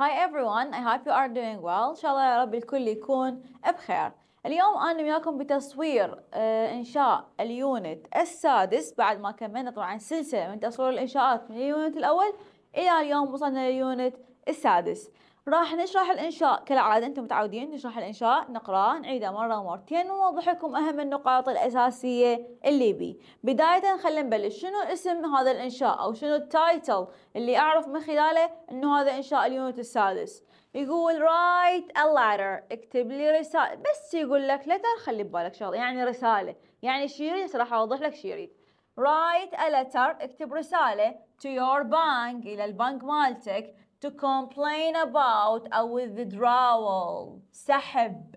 هاي everyone I hope you are doing well إن شاء الله يا رب الكل يكون بخير اليوم أنا وياكم بتصوير آه، إنشاء اليونت السادس بعد ما كملنا طبعا سلسلة من تصوير الإنشاءات من اليونت الأول إلى اليوم وصلنا لليونت السادس راح نشرح الإنشاء كالعادة أنتم متعودين نشرح الإنشاء نقرأه نعيده مرة ومرتين ونوضح لكم أهم النقاط الأساسية اللي بيه بداية خلينا نبلش شنو اسم هذا الإنشاء أو شنو التايتل اللي أعرف من خلاله أنه هذا إنشاء اليونت السادس يقول write a letter اكتب لي رسالة بس يقول لك letter خلي ببالك شغلة يعني رسالة يعني شيريد راح أوضح لك شيري write a letter اكتب رسالة to your bank إلى البنك مالتك to complain about a withdrawal سحب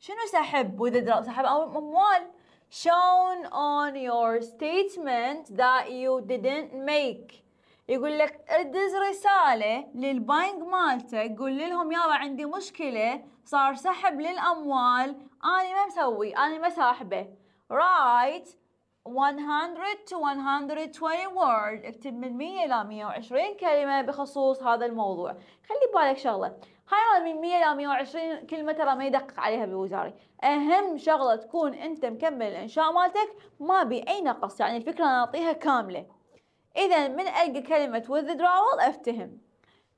شنو سحب withdrawal سحب أموال shown on your statement that you didn't make يقول لك ادز رسالة للبنك مالتك قول لهم يابا عندي مشكلة صار سحب للأموال أنا ما مسوي أنا ما ساحبة write 100 to 120 word اكتب من 100 إلى 120 كلمة بخصوص هذا الموضوع خلي بالك شغلة هاي من 100 إلى 120 كلمة ترى ما يدقق عليها بوزاري أهم شغلة تكون أنت مكمل الإنشاء مالتك ما بي أي نقص يعني الفكرة أنا أعطيها كاملة إذا من ألقى كلمة with the withdrawal أفتهم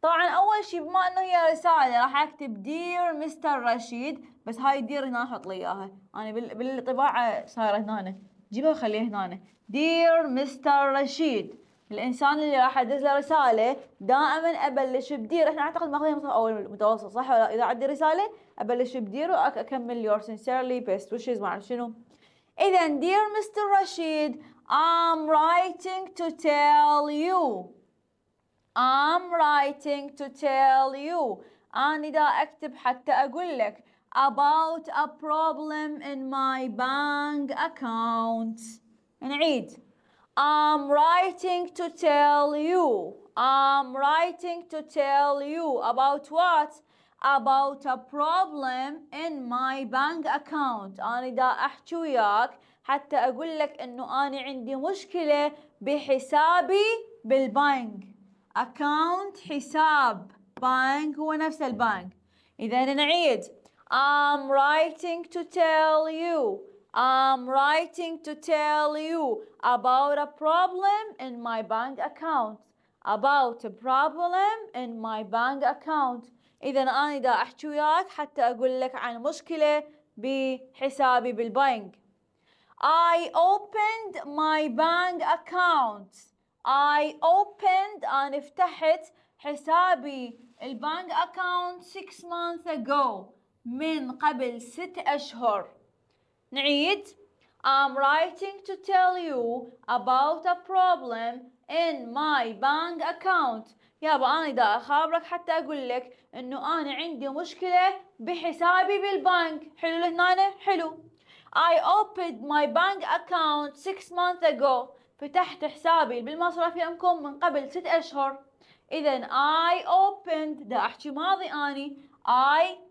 طبعا أول شي بما أنه هي رسالة راح أكتب دير مستر رشيد بس هاي دير هنا أحط لي إياها أنا بالطباعة صايرة هنا جيبه وخليه هنا دير مستر رشيد الانسان اللي راح ادز له رساله دائما ابلش بدير احنا اعتقد ماخذين مصحف اول متوسط صح ولا اذا عندي رساله ابلش بدير واكمل يور سينسيرلي بيست wishes ما اعرف شنو اذا دير مستر رشيد I'm writing to tell you I'm writing to tell you أنا دا أكتب حتى أقول لك about a problem in my bank account نعيد I'm writing to tell you I'm writing to tell you about what? About a problem in my bank account أنا دا أحكي وياك حتى أقول لك إنه أنا عندي مشكلة بحسابي بالبنك account حساب Bank هو نفس البنك إذا نعيد I'm writing to tell you. I'm writing to tell you about a problem in my bank account. About a problem in my bank account. إذا أنا دا أحكي وياك حتى أقول لك عن مشكلة بحسابي بالبنك. I opened my bank account. I opened أنا فتحت حسابي البنك account 6 months ago. من قبل ست أشهر نعيد I'm writing to tell you about a problem in my bank account يابا أنا دا أخابرك حتى أقول لك إنه أنا عندي مشكلة بحسابي بالبنك حلو لهنا حلو I opened my bank account six months ago فتحت حسابي بالمصرف يمكم من قبل ست أشهر إذا I opened دا أحكي ماضي أني I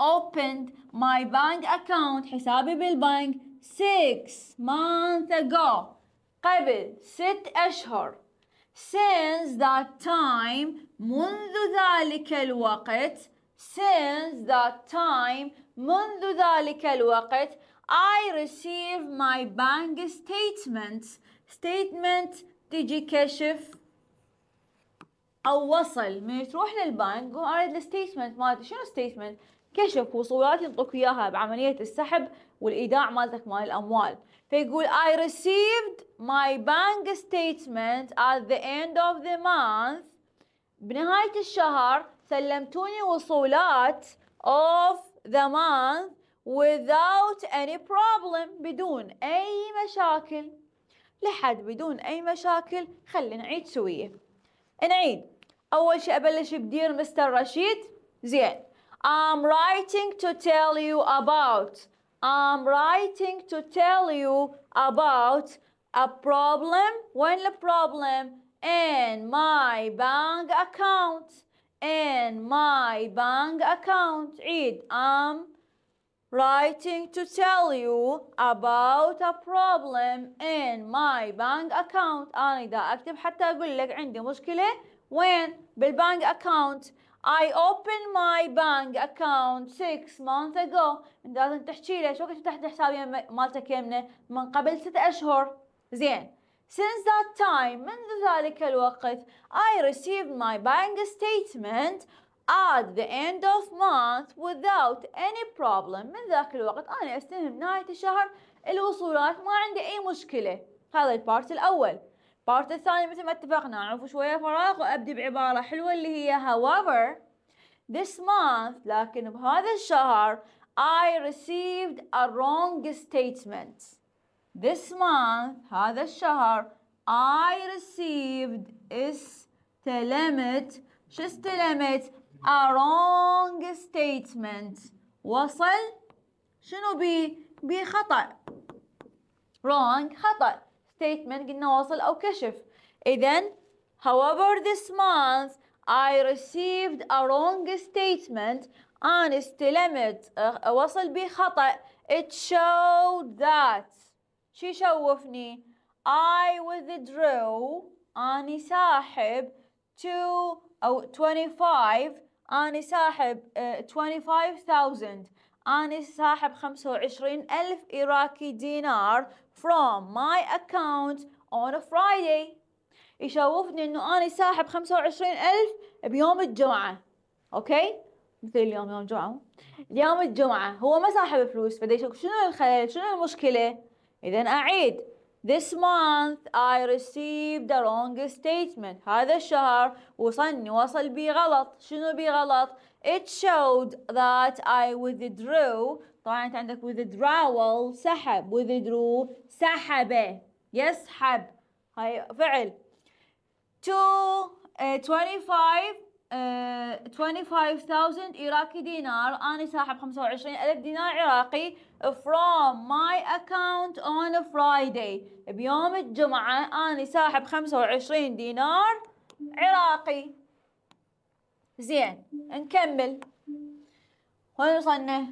opened my bank account حسابي بالبنك 6 months ago قبل 6 أشهر since that time منذ ذلك الوقت since that time منذ ذلك الوقت I receive my bank statements statement تجي كشف أو وصل من تروح للبنك وأريد الستيتمنت مالتي شنو ستيتمنت كشف وصولات ينطوك اياها بعمليه السحب والايداع مالتك مال الاموال فيقول I received my bank statement at the end of the month بنهايه الشهر سلمتوني وصولات of the month without any problem بدون اي مشاكل لحد بدون اي مشاكل خلي نعيد سويه نعيد اول شيء ابلش بدير مستر رشيد زين I'm writing to tell you about. I'm writing to tell you about a problem. When the problem in my bank account. In my bank account. It. I'm writing to tell you about a problem in my bank account. أنا إذا أكتب حتى أقول لك عندي مشكلة when بالبنك account I opened my bank account six months ago من لازم تحكي له شو وقت فتحت حسابي مالتك يمنا من قبل ست اشهر زين Since that time من ذلك الوقت I received my bank statement at the end of month without any problem من ذاك الوقت أنا أستلم نهاية الشهر الوصولات ما عندي أي مشكلة هذا البارت الأول بارت الثاني مثل ما اتفقنا اعرفوا شوية فراغ وابدي بعبارة حلوة اللي هي however this month لكن بهذا الشهر I received a wrong statement this month هذا الشهر I received استلمت شو استلمت a wrong statement وصل شنو بي بخطأ wrong خطأ statement قلنا واصل أو كشف إذن however this month I received a wrong statement and استلمت وصل بخطأ it showed that شو يشوفني I withdrew أني ساحب two أو 25 أنا ساحب uh, 25,000 أنا ساحب 25,000 إراكي دينار from my account on a Friday يشوفني انه انا ساحب 25000 بيوم الجمعة اوكي مثل اليوم يوم الجمعة يوم الجمعة هو ما ساحب فلوس فدي يشوف شنو الخلل شنو المشكلة اذا اعيد This month I received the wrong statement هذا الشهر وصلني وصل بي غلط شنو بي غلط It showed that I withdrew طبعا انت عندك withdrawal سحب withdrew سحب يسحب هاي فعل تو 25 25000 إيراكي دينار أنا ساحب 25000 دينار عراقي from my account on Friday بيوم الجمعة أنا ساحب 25 دينار عراقي زين نكمل وين وصلنا؟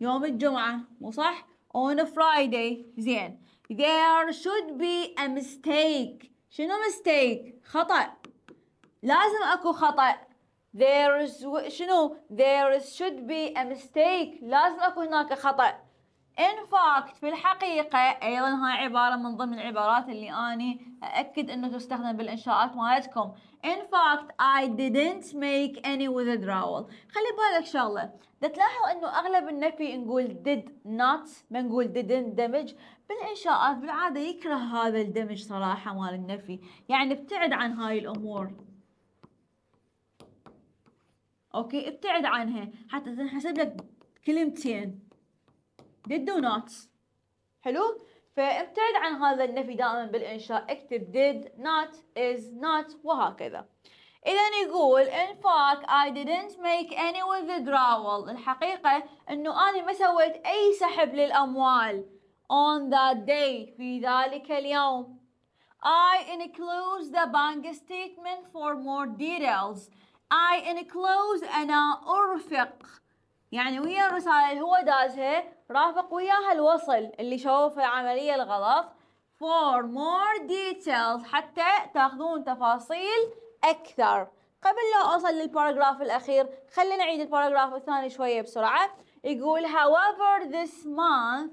يوم الجمعة مو صح؟ on Friday زين There should be a mistake شنو mistake خطأ لازم أكو خطأ There is شنو There should be a mistake لازم أكو هناك خطأ in fact في الحقيقة أيضا هاي عبارة من ضمن العبارات اللي أني أأكد إنه تستخدم بالإنشاءات مالتكم in fact I didn't make any withdrawal خلي بالك شغلة تلاحظ إنه أغلب النفي نقول did not ما نقول didn't damage بالإنشاءات بالعادة يكره هذا الدمج صراحة مال النفي يعني ابتعد عن هاي الأمور أوكي ابتعد عنها حتى تنحسب لك كلمتين did do not حلو فابتعد عن هذا النفي دائما بالإنشاء اكتب did not is not وهكذا إذا يقول in fact I didn't make any withdrawal الحقيقة أنه أنا ما سويت أي سحب للأموال on that day في ذلك اليوم I enclose the bank statement for more details I enclose أنا أرفق يعني ويا الرسالة اللي هو دازها رافق وياها الوصل اللي شوف العملية الغلط for more details حتى تاخذون تفاصيل أكثر قبل لا أوصل للباراجراف الأخير خلينا نعيد الباراجراف الثاني شوية بسرعة يقول however this month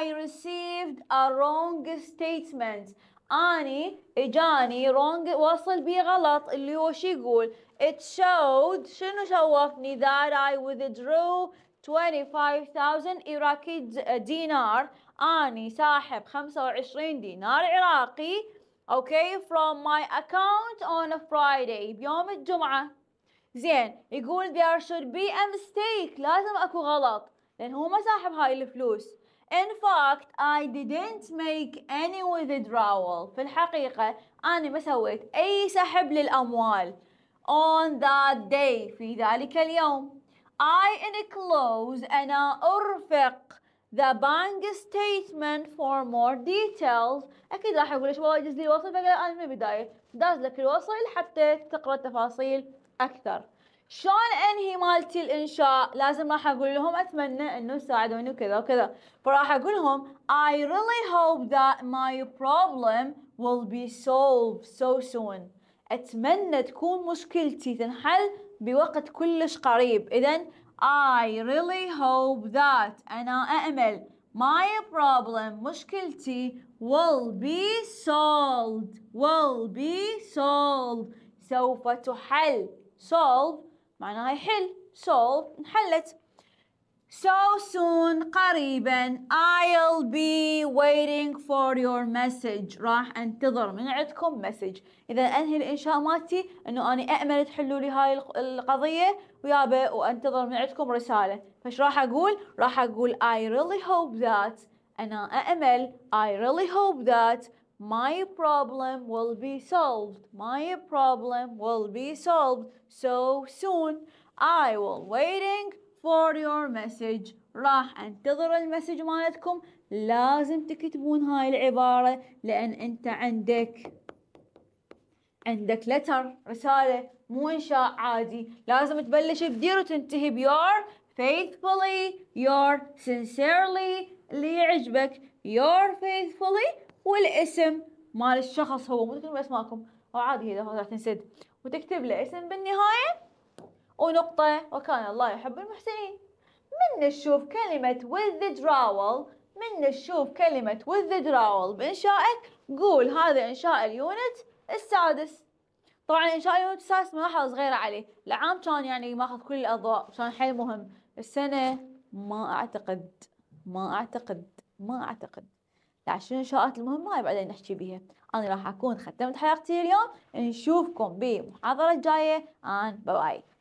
I received a wrong statement اني اجاني رونج وصل بي غلط اللي هو شو يقول it showed شنو شوفني that I withdrew 25,000 إيراكي دينار اني ساحب 25 دينار عراقي okay from my account on a Friday بيوم الجمعة زين يقول there should be a mistake لازم اكو غلط لان هو ما ساحب هاي الفلوس In fact, I didn't make any withdrawal. في الحقيقة أنا ما سويت أي سحب للأموال. On that day, في ذلك اليوم. I enclose أنا أرفق the bank statement for more details أكيد راح أقول إيش واجز لي وصل فقال أنا من البداية داز لك الوصل حتى تقرأ تفاصيل أكثر. شلون انهي مالتي الانشاء لازم راح اقول لهم اتمنى انه تساعدوني وكذا وكذا فراح اقول لهم I really hope that my problem will be solved so soon اتمنى تكون مشكلتي تنحل بوقت كلش قريب اذا I really hope that انا اامل my problem مشكلتي will be solved will be solved سوف تحل solve معناها يحل solved انحلت So soon قريبا I'll be waiting for your message راح انتظر من عندكم مسج إذا أنهي الإنشاء مالتي أنه أنا أأمل تحلوا لي هاي القضية ويابا وأنتظر من عندكم رسالة فش راح أقول راح أقول I really hope that أنا أأمل I really hope that My problem will be solved. My problem will be solved so soon. I will waiting for your message. راح انتظر المسج مالتكم لازم تكتبون هاي العبارة لأن أنت عندك عندك لتر رسالة مو إنشاء عادي لازم تبلش بدير وتنتهي بيور faithfully your sincerely اللي يعجبك your faithfully والاسم مال الشخص هو مو تكتبون اسماءكم او عادي اذا راح تنسد وتكتب له اسم بالنهايه ونقطه وكان الله يحب المحسنين من نشوف كلمه withdrawal من نشوف كلمه withdrawal بانشائك قول هذا انشاء اليونت السادس طبعا انشاء اليونت السادس ملاحظه صغيره عليه العام كان يعني ماخذ كل الاضواء كان حيل مهم السنه ما اعتقد ما اعتقد ما اعتقد شنو الإنشاءات المهمة بعدين نحكي بيها أنا راح أكون ختمت حلقتي اليوم نشوفكم بمحاضرة جاية آن باي